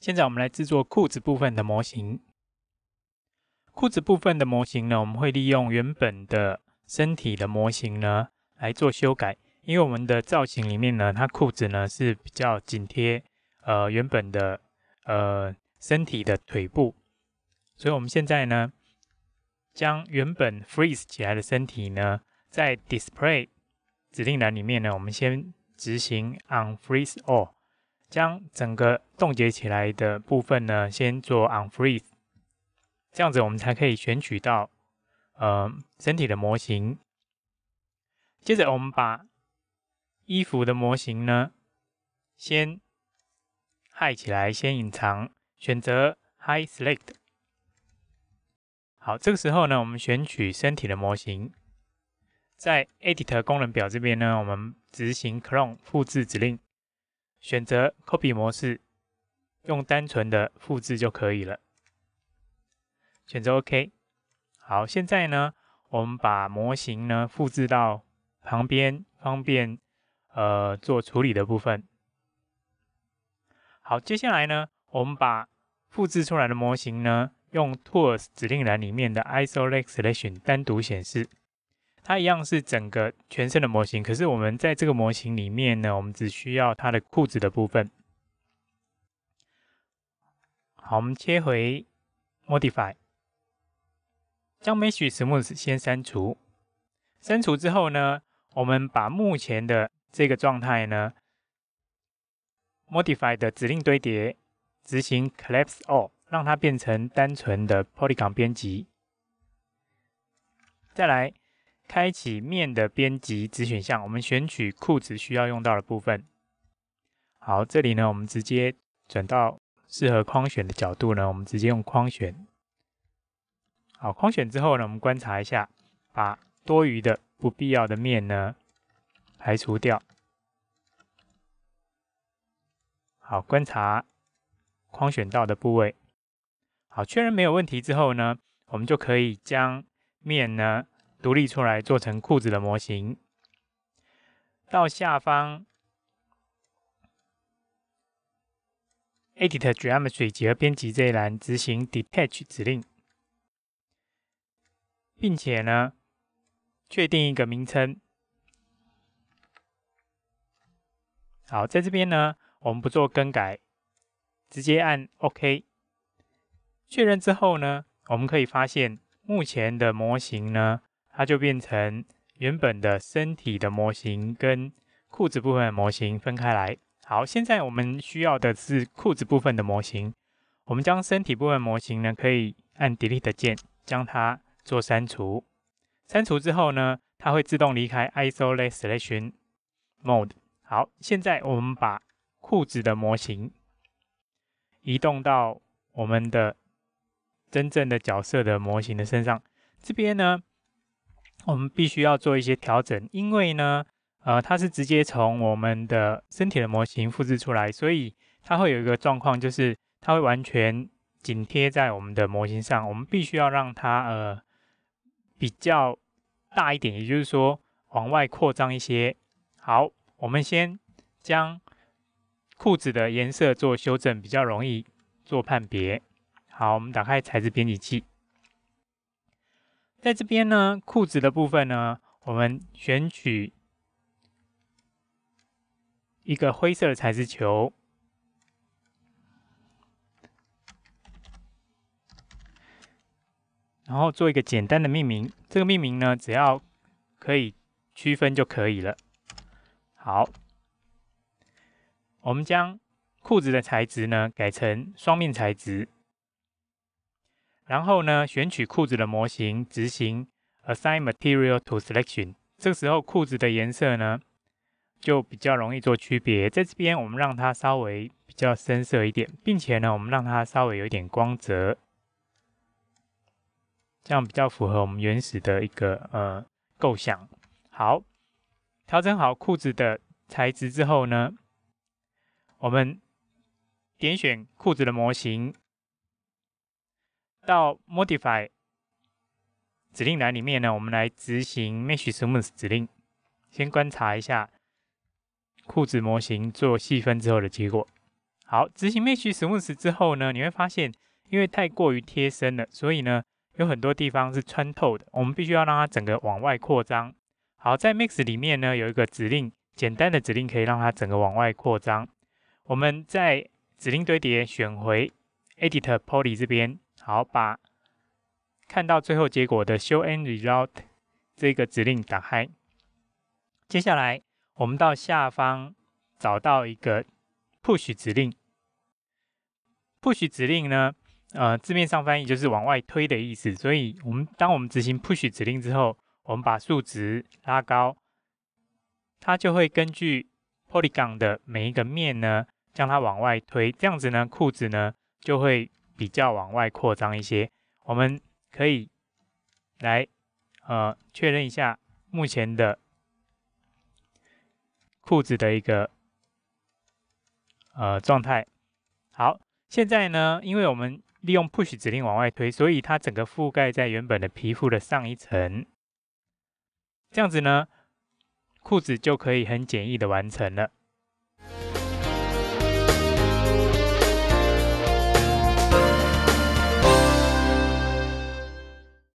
现在我们来制作裤子部分的模型。裤子部分的模型呢，我们会利用原本的身体的模型呢来做修改，因为我们的造型里面呢，它裤子呢是比较紧贴呃原本的呃身体的腿部，所以我们现在呢将原本 freeze 起来的身体呢，在 display 指令栏里面呢，我们先执行 unfreeze all。将整个冻结起来的部分呢，先做 unfreeze，这样子我们才可以选取到呃身体的模型。接着我们把衣服的模型呢，先 hide 起来，先隐藏，选择 hide select。好，这个时候呢，我们选取身体的模型，在 editor 功能表这边呢，我们执行 clone 复制指令。选择 Copy 模式，用单纯的复制就可以了。选择 OK，好，现在呢，我们把模型呢复制到旁边，方便呃做处理的部分。好，接下来呢，我们把复制出来的模型呢，用 Tools 指令栏里面的 Isolate Selection 单独显示。它一样是整个全身的模型，可是我们在这个模型里面呢，我们只需要它的裤子的部分。好，我们切回 Modify，将 Mesh Smooth 先删除。删除之后呢，我们把目前的这个状态呢，Modify 的指令堆叠执行 Collapse All，让它变成单纯的 Polygon 编辑。再来。开启面的编辑子选项，我们选取裤子需要用到的部分。好，这里呢，我们直接转到适合框选的角度呢，我们直接用框选。好，框选之后呢，我们观察一下，把多余的不必要的面呢排除掉。好，观察框选到的部位。好，确认没有问题之后呢，我们就可以将面呢。独立出来做成裤子的模型，到下方 Edit Geometry 结合编辑这一栏，执行 Detach 指令，并且呢，确定一个名称。好，在这边呢，我们不做更改，直接按 OK 确认之后呢，我们可以发现目前的模型呢。它就变成原本的身体的模型跟裤子部分的模型分开来。好，现在我们需要的是裤子部分的模型。我们将身体部分模型呢，可以按 Delete 键将它做删除。删除之后呢，它会自动离开 Isolate Selection Mode。好，现在我们把裤子的模型移动到我们的真正的角色的模型的身上。这边呢。我们必须要做一些调整，因为呢，呃，它是直接从我们的身体的模型复制出来，所以它会有一个状况，就是它会完全紧贴在我们的模型上。我们必须要让它呃比较大一点，也就是说往外扩张一些。好，我们先将裤子的颜色做修正，比较容易做判别。好，我们打开材质编辑器。在这边呢，裤子的部分呢，我们选取一个灰色的材质球，然后做一个简单的命名。这个命名呢，只要可以区分就可以了。好，我们将裤子的材质呢改成双面材质。然后呢，选取裤子的模型，执行 Assign Material to Selection。这个时候裤子的颜色呢，就比较容易做区别。在这边我们让它稍微比较深色一点，并且呢，我们让它稍微有一点光泽，这样比较符合我们原始的一个呃构想。好，调整好裤子的材质之后呢，我们点选裤子的模型。到 Modify 指令栏里面呢，我们来执行 Mesh Smooth 指令。先观察一下裤子模型做细分之后的结果。好，执行 Mesh Smooth 之后呢，你会发现，因为太过于贴身了，所以呢，有很多地方是穿透的。我们必须要让它整个往外扩张。好，在 Mix 里面呢，有一个指令，简单的指令可以让它整个往外扩张。我们在指令堆叠选回 Editor Poly 这边。好，把看到最后结果的 show end result 这个指令打开。接下来，我们到下方找到一个 push 指令。push 指令呢，呃，字面上翻译就是往外推的意思。所以，我们当我们执行 push 指令之后，我们把数值拉高，它就会根据 polygon 的每一个面呢，将它往外推。这样子呢，裤子呢就会。比较往外扩张一些，我们可以来呃确认一下目前的裤子的一个呃状态。好，现在呢，因为我们利用 push 指令往外推，所以它整个覆盖在原本的皮肤的上一层，这样子呢，裤子就可以很简易的完成了。